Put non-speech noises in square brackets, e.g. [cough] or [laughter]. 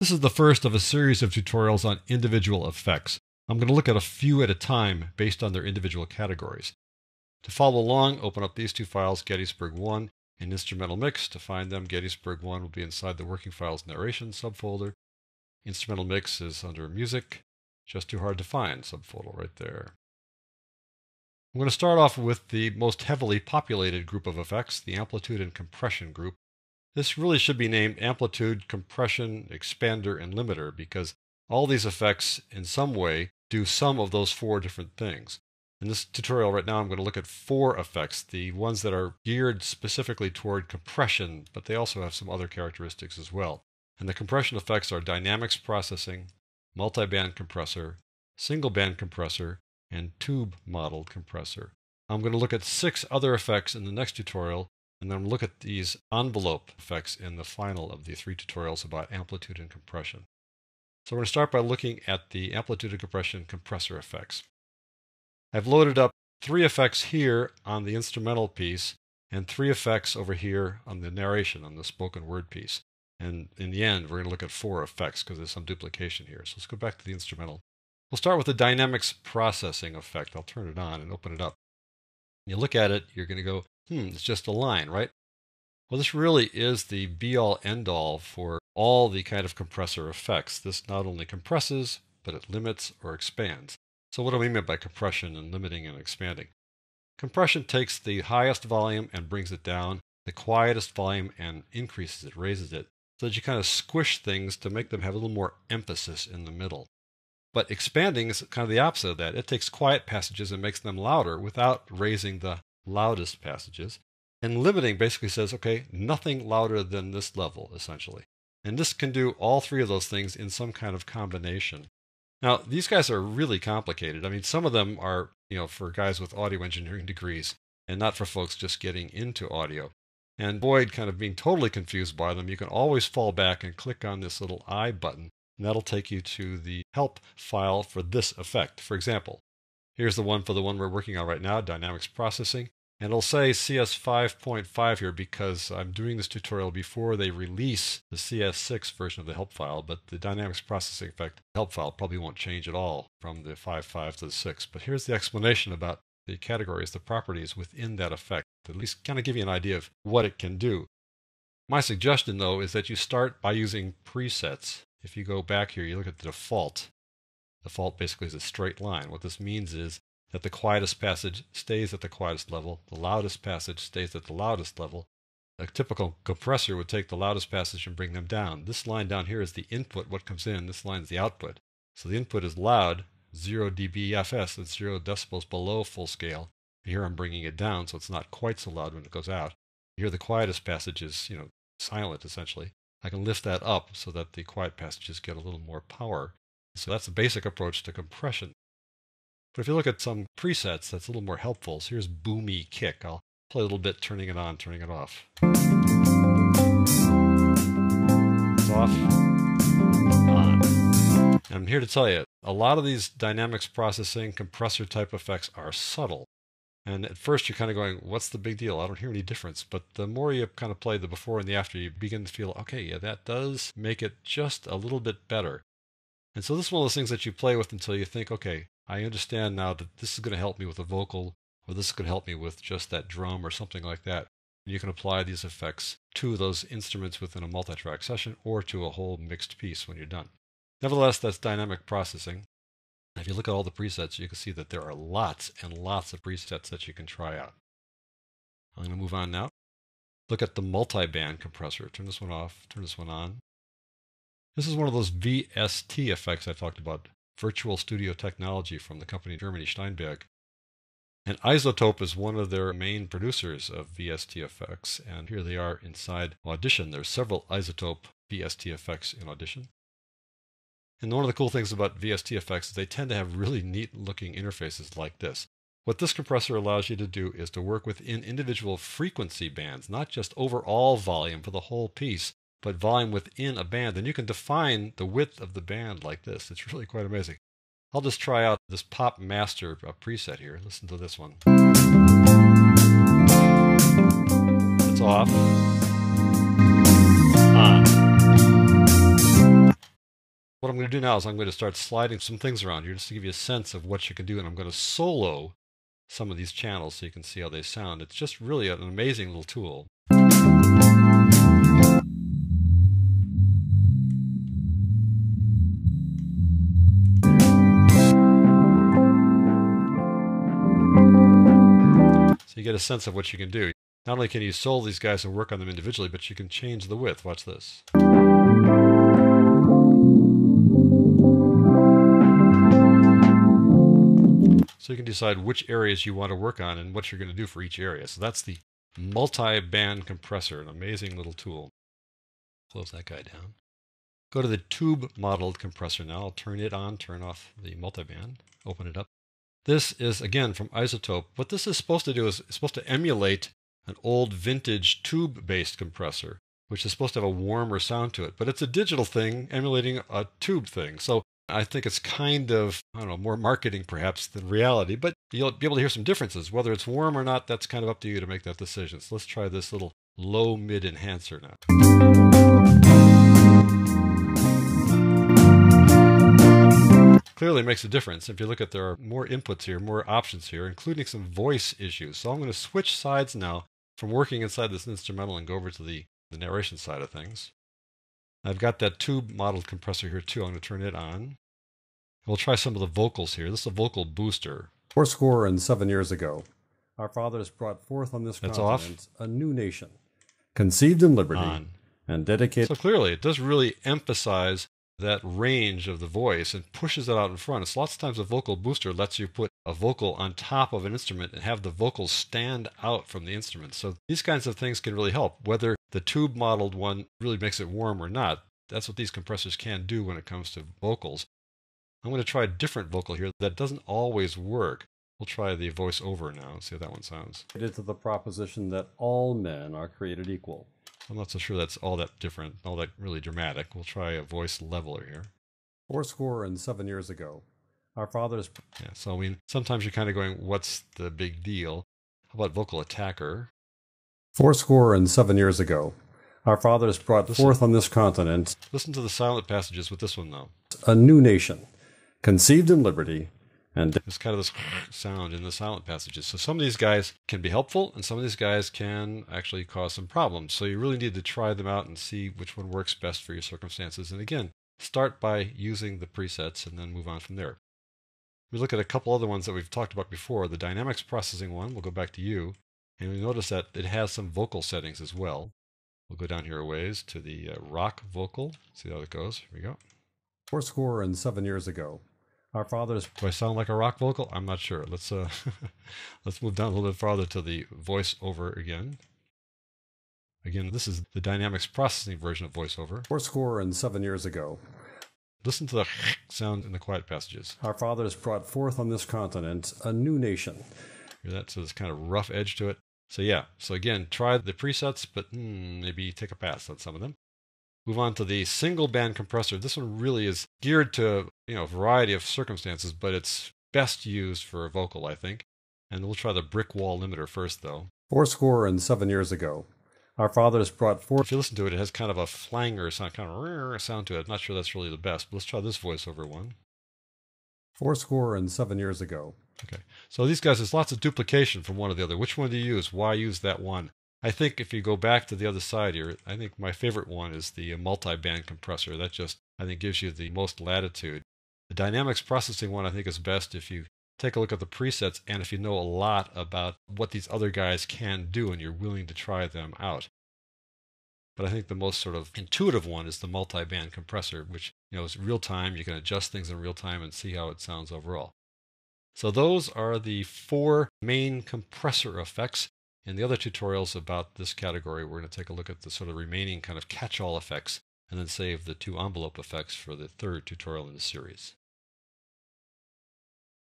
This is the first of a series of tutorials on individual effects. I'm going to look at a few at a time based on their individual categories. To follow along, open up these two files, Gettysburg 1 and Instrumental Mix. To find them, Gettysburg 1 will be inside the Working Files Narration subfolder. Instrumental Mix is under Music, Just Too Hard to Find subfolder right there. I'm going to start off with the most heavily populated group of effects, the amplitude and compression group, this really should be named amplitude, compression, expander, and limiter because all these effects in some way do some of those four different things. In this tutorial right now, I'm going to look at four effects, the ones that are geared specifically toward compression, but they also have some other characteristics as well. And the compression effects are dynamics processing, multiband compressor, single band compressor, and tube modeled compressor. I'm going to look at six other effects in the next tutorial and then look at these envelope effects in the final of the three tutorials about amplitude and compression. So we're going to start by looking at the amplitude and compression compressor effects. I've loaded up three effects here on the instrumental piece and three effects over here on the narration, on the spoken word piece. And in the end, we're going to look at four effects because there's some duplication here. So let's go back to the instrumental. We'll start with the dynamics processing effect. I'll turn it on and open it up. When you look at it, you're going to go hmm, it's just a line, right? Well, this really is the be all end all for all the kind of compressor effects. This not only compresses, but it limits or expands. So, what do we mean by compression and limiting and expanding? Compression takes the highest volume and brings it down, the quietest volume and increases it, raises it, so that you kind of squish things to make them have a little more emphasis in the middle. But expanding is kind of the opposite of that. It takes quiet passages and makes them louder without raising the loudest passages. And limiting basically says, okay, nothing louder than this level, essentially. And this can do all three of those things in some kind of combination. Now, these guys are really complicated. I mean, some of them are, you know, for guys with audio engineering degrees and not for folks just getting into audio. And Boyd kind of being totally confused by them, you can always fall back and click on this little I button, and that'll take you to the help file for this effect. For example, here's the one for the one we're working on right now, dynamics processing. And it'll say CS 5.5 here because I'm doing this tutorial before they release the CS6 version of the help file, but the dynamics processing effect help file probably won't change at all from the 5.5 to the 6. But here's the explanation about the categories, the properties within that effect, to at least kind of give you an idea of what it can do. My suggestion, though, is that you start by using presets. If you go back here, you look at the default. Default basically is a straight line. What this means is that the quietest passage stays at the quietest level, the loudest passage stays at the loudest level. A typical compressor would take the loudest passage and bring them down. This line down here is the input, what comes in, this line is the output. So the input is loud, 0 dBFS, that's 0 decibels below full scale. And here I'm bringing it down, so it's not quite so loud when it goes out. Here the quietest passage is, you know, silent essentially. I can lift that up so that the quiet passages get a little more power. So that's the basic approach to compression. But if you look at some presets, that's a little more helpful. So here's Boomy Kick. I'll play a little bit, turning it on, turning it off. It's off, on. And I'm here to tell you, a lot of these dynamics processing compressor type effects are subtle. And at first you're kind of going, what's the big deal? I don't hear any difference. But the more you kind of play the before and the after, you begin to feel, okay, yeah, that does make it just a little bit better. And so this is one of those things that you play with until you think, okay, I understand now that this is going to help me with a vocal, or this could help me with just that drum or something like that. And you can apply these effects to those instruments within a multi track session or to a whole mixed piece when you're done. Nevertheless, that's dynamic processing. If you look at all the presets, you can see that there are lots and lots of presets that you can try out. I'm going to move on now. Look at the multi-band compressor. Turn this one off, turn this one on. This is one of those VST effects I talked about virtual studio technology from the company in Germany, Steinberg. And Isotope is one of their main producers of VSTFX. And here they are inside Audition. There's several Isotope VSTFX in Audition. And one of the cool things about VSTFX is they tend to have really neat looking interfaces like this. What this compressor allows you to do is to work within individual frequency bands, not just overall volume for the whole piece, but volume within a band. And you can define the width of the band like this. It's really quite amazing. I'll just try out this Pop Master uh, preset here. Listen to this one. It's off. On. What I'm going to do now is I'm going to start sliding some things around here just to give you a sense of what you can do. And I'm going to solo some of these channels so you can see how they sound. It's just really an amazing little tool. you get a sense of what you can do. Not only can you solve these guys and work on them individually, but you can change the width. Watch this. So you can decide which areas you want to work on and what you're going to do for each area. So that's the multi-band compressor, an amazing little tool. Close that guy down. Go to the tube modeled compressor now. I'll turn it on, turn off the multiband, open it up. This is again from Isotope. What this is supposed to do is supposed to emulate an old vintage tube based compressor, which is supposed to have a warmer sound to it. But it's a digital thing emulating a tube thing. So I think it's kind of, I don't know, more marketing perhaps than reality, but you'll be able to hear some differences. Whether it's warm or not, that's kind of up to you to make that decision. So let's try this little low mid enhancer now. clearly makes a difference. If you look at there are more inputs here, more options here, including some voice issues. So I'm going to switch sides now from working inside this instrumental and go over to the, the narration side of things. I've got that tube modeled compressor here too. I'm going to turn it on. We'll try some of the vocals here. This is a vocal booster. score and seven years ago, our fathers brought forth on this That's continent off. a new nation, conceived in liberty on. and dedicated. So clearly, it does really emphasize that range of the voice and pushes it out in front. It's lots of times a vocal booster lets you put a vocal on top of an instrument and have the vocals stand out from the instrument. So these kinds of things can really help. Whether the tube modeled one really makes it warm or not, that's what these compressors can do when it comes to vocals. I'm going to try a different vocal here that doesn't always work. We'll try the voice over now and see how that one sounds. It is the proposition that all men are created equal. I'm not so sure that's all that different, all that really dramatic. We'll try a voice leveler here. Four score and seven years ago, our fathers. Yeah, so I mean, sometimes you're kind of going, what's the big deal? How about vocal attacker? Four score and seven years ago, our fathers brought listen, forth on this continent. Listen to the silent passages with this one, though. A new nation, conceived in liberty, and it's kind of this sound in the silent passages. So some of these guys can be helpful, and some of these guys can actually cause some problems. So you really need to try them out and see which one works best for your circumstances. And again, start by using the presets and then move on from there. We look at a couple other ones that we've talked about before. The dynamics processing one, we'll go back to you, and we notice that it has some vocal settings as well. We'll go down here a ways to the uh, rock vocal, see how it goes. Here we go. Four score and seven years ago, our fathers. Do I sound like a rock vocal? I'm not sure. Let's uh, [laughs] let's move down a little bit farther to the voiceover again. Again, this is the dynamics processing version of voiceover. Four score and seven years ago. Listen to the [laughs] sound in the quiet passages. Our fathers brought forth on this continent a new nation. Hear that? So there's kind of rough edge to it. So yeah. So again, try the presets, but hmm, maybe take a pass on some of them. Move on to the single band compressor. This one really is geared to you know a variety of circumstances, but it's best used for vocal, I think. And we'll try the brick wall limiter first, though. Four score and seven years ago, our fathers brought four. If you listen to it, it has kind of a flanger sound, kind of a sound to it. I'm not sure that's really the best, but let's try this voiceover one. Four score and seven years ago. Okay, so these guys, there's lots of duplication from one to the other. Which one do you use? Why use that one? I think if you go back to the other side here, I think my favorite one is the uh, multi-band compressor. That just, I think, gives you the most latitude. The dynamics processing one, I think, is best if you take a look at the presets and if you know a lot about what these other guys can do and you're willing to try them out. But I think the most sort of intuitive one is the multi-band compressor, which you know is real time. You can adjust things in real time and see how it sounds overall. So those are the four main compressor effects. In the other tutorials about this category, we're going to take a look at the sort of remaining kind of catch-all effects and then save the two envelope effects for the third tutorial in the series.